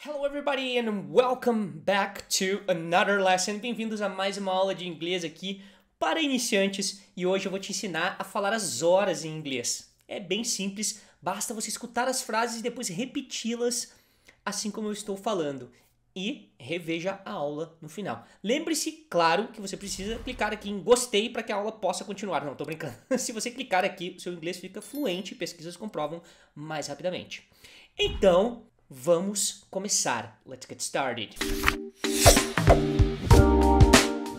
Hello everybody and welcome back to another lesson. Bem-vindos a mais uma aula de inglês aqui para iniciantes e hoje eu vou te ensinar a falar as horas em inglês. É bem simples, basta você escutar as frases e depois repeti-las assim como eu estou falando e reveja a aula no final. Lembre-se, claro, que você precisa clicar aqui em gostei para que a aula possa continuar. Não, estou brincando. Se você clicar aqui, o seu inglês fica fluente, pesquisas comprovam mais rapidamente. Então, Vamos começar. Let's get started.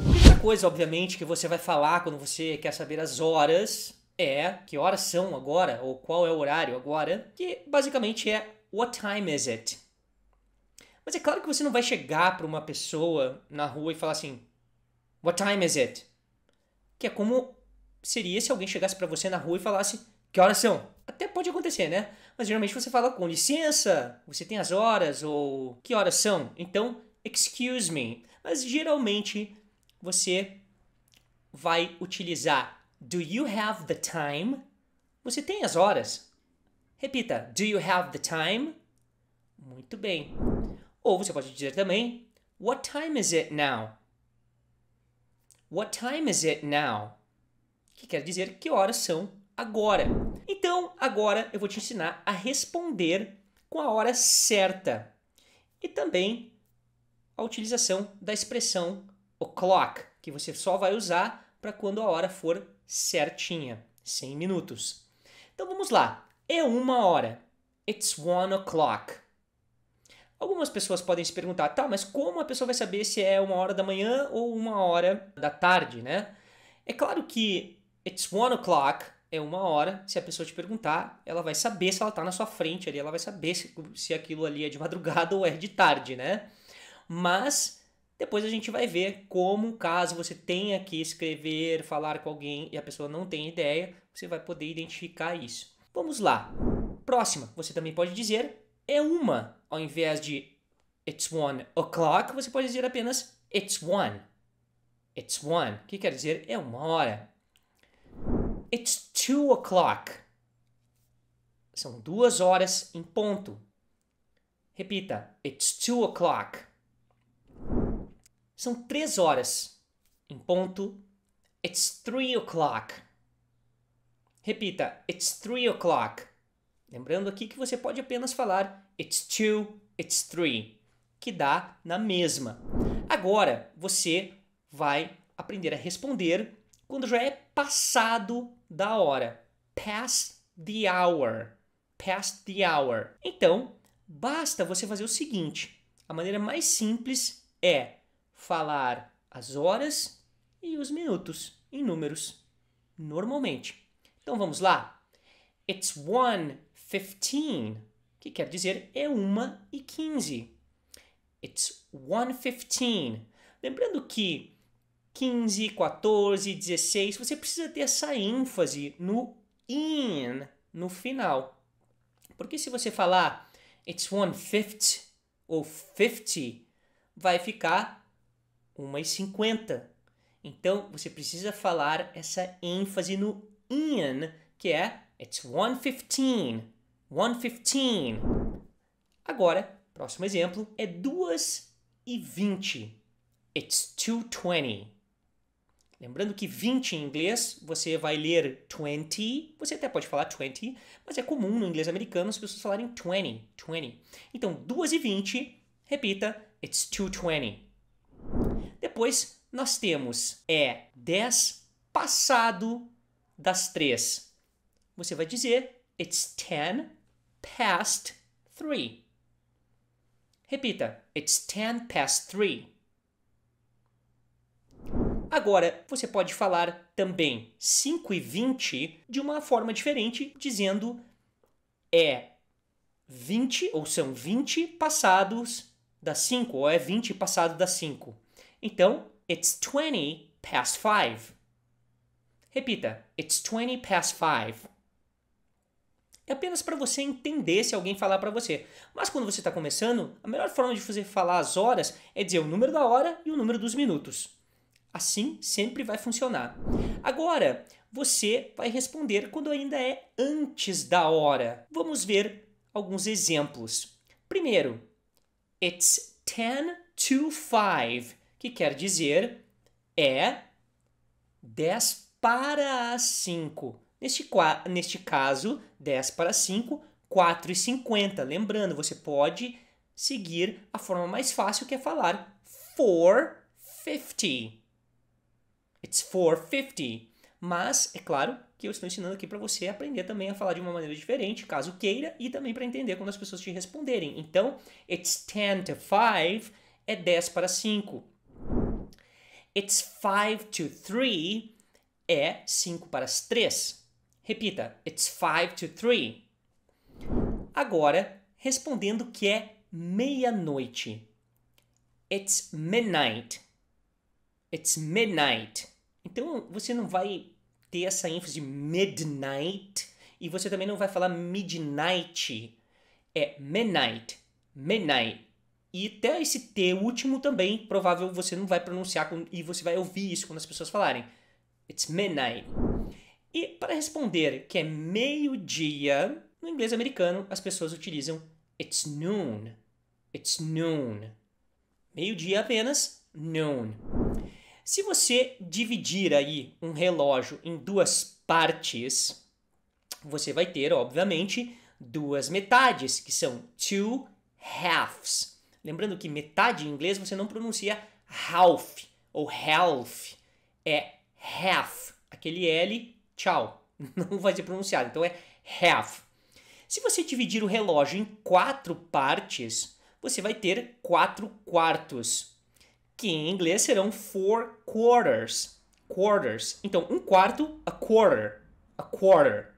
Outra coisa, obviamente, que você vai falar quando você quer saber as horas é que horas são agora ou qual é o horário agora, que basicamente é what time is it? Mas é claro que você não vai chegar para uma pessoa na rua e falar assim, what time is it? Que é como seria se alguém chegasse para você na rua e falasse, que horas são? Até pode acontecer, né? mas geralmente você fala com licença, você tem as horas ou que horas são? Então, excuse me. Mas geralmente você vai utilizar do you have the time? Você tem as horas? Repita, do you have the time? Muito bem. Ou você pode dizer também, what time is it now? What time is it now? Que quer dizer que horas são agora agora eu vou te ensinar a responder com a hora certa e também a utilização da expressão o'clock, que você só vai usar para quando a hora for certinha, 100 minutos. Então vamos lá. É uma hora. It's one o'clock. Algumas pessoas podem se perguntar, tá, mas como a pessoa vai saber se é uma hora da manhã ou uma hora da tarde, né? É claro que it's one o'clock é uma hora. Se a pessoa te perguntar, ela vai saber se ela está na sua frente ali, ela vai saber se, se aquilo ali é de madrugada ou é de tarde, né? Mas depois a gente vai ver como, caso você tenha que escrever, falar com alguém e a pessoa não tem ideia, você vai poder identificar isso. Vamos lá. Próxima, você também pode dizer é uma, ao invés de it's one o'clock, você pode dizer apenas it's one. It's one, O que quer dizer é uma hora. It's two o'clock. São duas horas em ponto. Repita. It's two o'clock. São três horas em ponto. It's three o'clock. Repita. It's three o'clock. Lembrando aqui que você pode apenas falar it's two, it's three, que dá na mesma. Agora você vai aprender a responder quando já é passado da hora. Past the hour. Past the hour. Então, basta você fazer o seguinte: a maneira mais simples é falar as horas e os minutos em números, normalmente. Então vamos lá. It's one fifteen, que quer dizer é uma e quinze. It's one fifteen. Lembrando que 15, 14, 16, você precisa ter essa ênfase no in, no final. Porque se você falar it's one fifth ou fifty, vai ficar e cinquenta". Então você precisa falar essa ênfase no in, que é it's one fifteen, one fifteen. Agora, próximo exemplo é duas e vinte. It's two twenty. Lembrando que 20 em inglês, você vai ler 20, você até pode falar 20, mas é comum no inglês americano as pessoas falarem 20, 20. Então, 2 e 20, repita, it's 220. Depois, nós temos é 10 passado das 3. Você vai dizer, it's 10 past 3. Repita, it's 10 past 3. Agora, você pode falar também 5 e 20 de uma forma diferente, dizendo é 20 ou são 20 passados das 5, ou é 20 passado das 5. Então, it's 20 past 5. Repita, it's 20 past 5. É apenas para você entender se alguém falar para você. Mas quando você está começando, a melhor forma de você falar as horas é dizer o número da hora e o número dos minutos. Assim sempre vai funcionar. Agora, você vai responder quando ainda é antes da hora. Vamos ver alguns exemplos. Primeiro, it's 10 to 5, que quer dizer é 10 para as 5. Neste, neste caso, 10 para 5, 4 e 50. Lembrando, você pode seguir a forma mais fácil que é falar 4.50. It's 450. Mas é claro que eu estou ensinando aqui para você aprender também a falar de uma maneira diferente, caso queira, e também para entender quando as pessoas te responderem. Então, it's 10 to 5 é 10 para 5. It's 5 to 3 é 5 para as 3. Repita, it's 5 to 3. Agora, respondendo que é meia-noite. It's midnight. It's midnight. Então você não vai ter essa ênfase midnight e você também não vai falar midnight. É midnight, midnight. E até esse T último também, provável você não vai pronunciar e você vai ouvir isso quando as pessoas falarem. It's midnight. E para responder que é meio-dia, no inglês americano as pessoas utilizam it's noon. It's noon. Meio-dia apenas, noon. Se você dividir aí um relógio em duas partes, você vai ter, obviamente, duas metades, que são two halves. Lembrando que metade em inglês você não pronuncia half ou half, é half. Aquele L, tchau, não vai ser pronunciado, então é half. Se você dividir o relógio em quatro partes, você vai ter quatro quartos que em inglês serão four quarters. Quarters. Então, um quarto, a quarter. A quarter.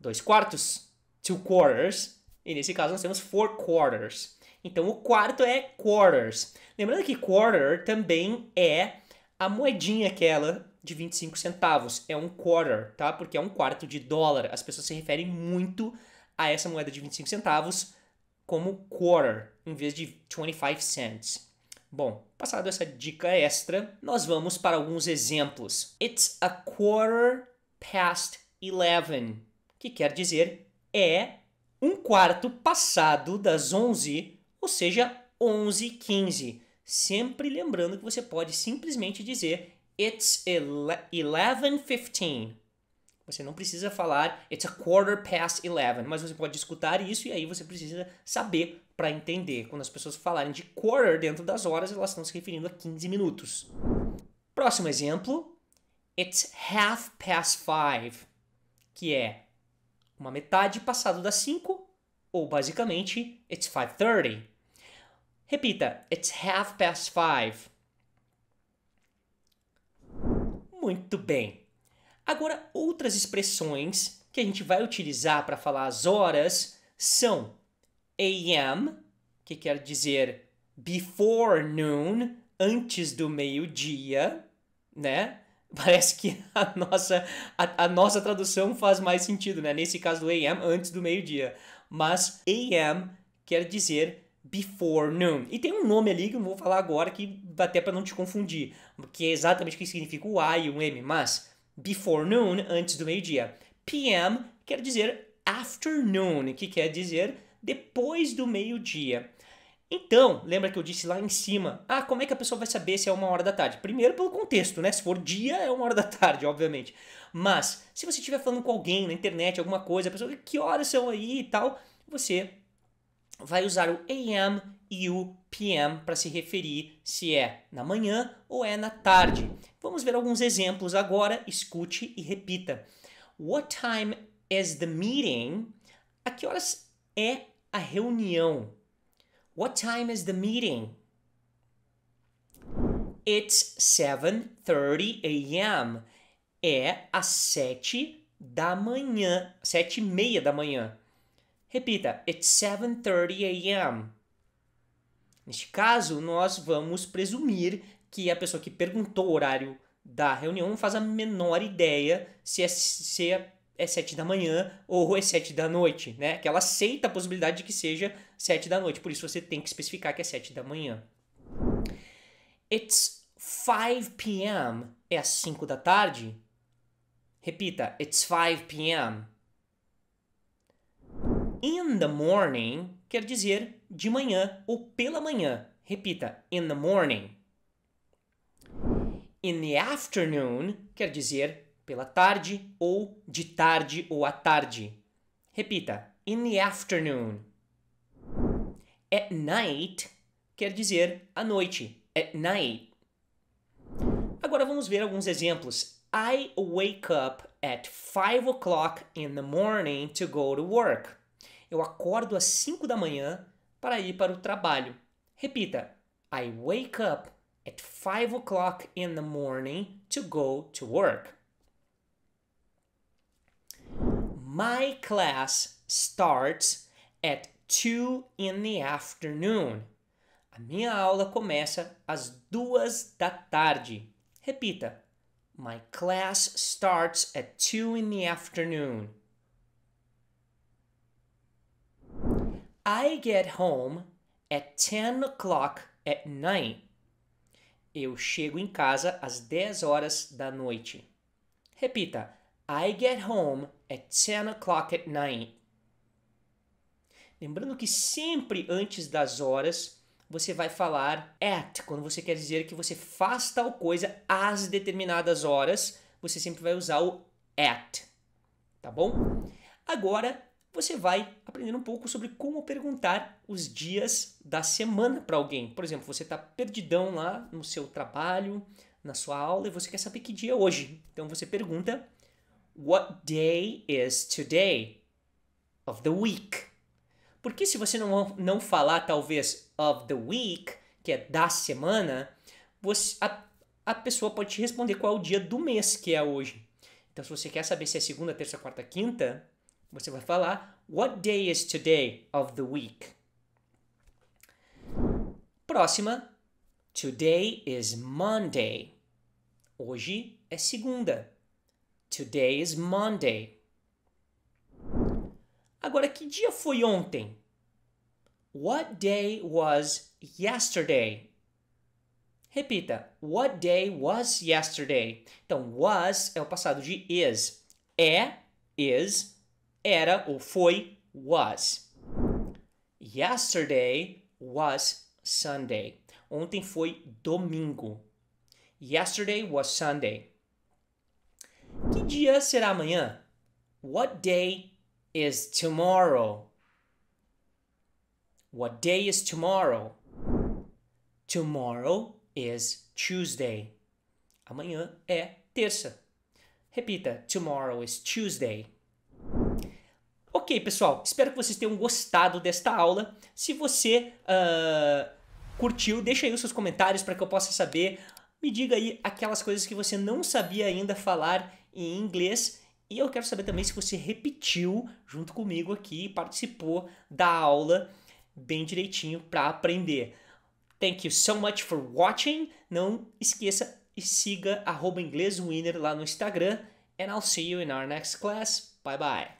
Dois quartos, two quarters. E nesse caso nós temos four quarters. Então, o quarto é quarters. Lembrando que quarter também é a moedinha aquela de 25 centavos. É um quarter, tá? Porque é um quarto de dólar. As pessoas se referem muito a essa moeda de 25 centavos como quarter, em vez de 25 cents. Bom, passado essa dica extra, nós vamos para alguns exemplos. It's a quarter past eleven, que quer dizer é um quarto passado das onze, ou seja, onze quinze. Sempre lembrando que você pode simplesmente dizer It's eleven fifteen. Você não precisa falar it's a quarter past eleven, mas você pode escutar isso e aí você precisa saber para entender. Quando as pessoas falarem de quarter dentro das horas, elas estão se referindo a 15 minutos. Próximo exemplo, it's half past five, que é uma metade passado das 5 ou basicamente it's 5:30. Repita, it's half past five. Muito bem. Agora, outras expressões que a gente vai utilizar para falar as horas são AM, que quer dizer before noon, antes do meio-dia, né? Parece que a nossa, a, a, nossa tradução faz mais sentido, né? Nesse caso do AM, antes do meio-dia. Mas AM quer dizer before noon. E tem um nome ali que eu vou falar agora, que até para não te confundir, que é exatamente o que significa o A e o M, mas before noon, antes do meio-dia. PM quer dizer afternoon, que quer dizer depois do meio-dia. Então, lembra que eu disse lá em cima, ah, como é que a pessoa vai saber se é uma hora da tarde? Primeiro pelo contexto, né? Se for dia, é uma hora da tarde, obviamente. Mas, se você estiver falando com alguém na internet, alguma coisa, a pessoa, que horas são aí e tal, você vai usar o AM e o PM para se referir se é na manhã ou é na tarde. Vamos ver alguns exemplos agora, escute e repita. What time is the meeting? A que horas é a reunião? What time is the meeting? It's 7:30 a.m. É às 7 da manhã, 7 e meia da manhã. Repita, it's 7:30 a.m. Neste caso, nós vamos presumir que a pessoa que perguntou o horário da reunião não faz a menor ideia se é, se é, 7 é da manhã ou é 7 da noite, né? Que ela aceita a possibilidade de que seja 7 da noite, por isso você tem que especificar que é 7 da manhã. It's 5 p.m. É às 5 da tarde? Repita, it's 5 p.m. In the morning quer dizer de manhã ou pela manhã. Repita: in the morning. In the afternoon quer dizer pela tarde ou de tarde ou à tarde. Repita: in the afternoon. At night quer dizer à noite. At night. Agora vamos ver alguns exemplos. I wake up at 5 o'clock in the morning to go to work. Eu acordo às 5 da manhã para ir para o trabalho. Repita: I wake up at 5 o'clock in the morning to go to work. My class starts at 2 in the afternoon. A minha aula começa às duas da tarde. Repita: My class starts at 2 in the afternoon. I get home at 10 o'clock at night. Eu chego em casa às 10 horas da noite. Repita. I get home at 10 o'clock at night. Lembrando que sempre antes das horas você vai falar at, quando você quer dizer que você faz tal coisa às determinadas horas, você sempre vai usar o at, tá bom? Agora você vai aprender um pouco sobre como perguntar os dias da semana para alguém. Por exemplo, você está perdidão lá no seu trabalho, na sua aula, e você quer saber que dia é hoje. Então você pergunta: What day is today of the week? Porque se você não, não falar, talvez, of the week, que é da semana, você, a, a pessoa pode te responder qual é o dia do mês que é hoje. Então, se você quer saber se é segunda, terça, quarta, quinta, você vai falar What day is today of the week? Próxima. Today is Monday. Hoje é segunda. Today is Monday. Agora, que dia foi ontem? What day was yesterday? Repita. What day was yesterday? Então, was é o passado de is. É, is era ou foi was. Yesterday was Sunday. Ontem foi domingo. Yesterday was Sunday. Que dia será amanhã? What day is tomorrow? What day is tomorrow? Tomorrow is Tuesday. Amanhã é terça. Repita: Tomorrow is Tuesday. Ok, pessoal, espero que vocês tenham gostado desta aula. Se você uh, curtiu, deixa aí os seus comentários para que eu possa saber. Me diga aí aquelas coisas que você não sabia ainda falar em inglês. E eu quero saber também se você repetiu junto comigo aqui, participou da aula bem direitinho para aprender. Thank you so much for watching. Não esqueça e siga arroba inglêswinner lá no Instagram. And I'll see you in our next class. Bye bye.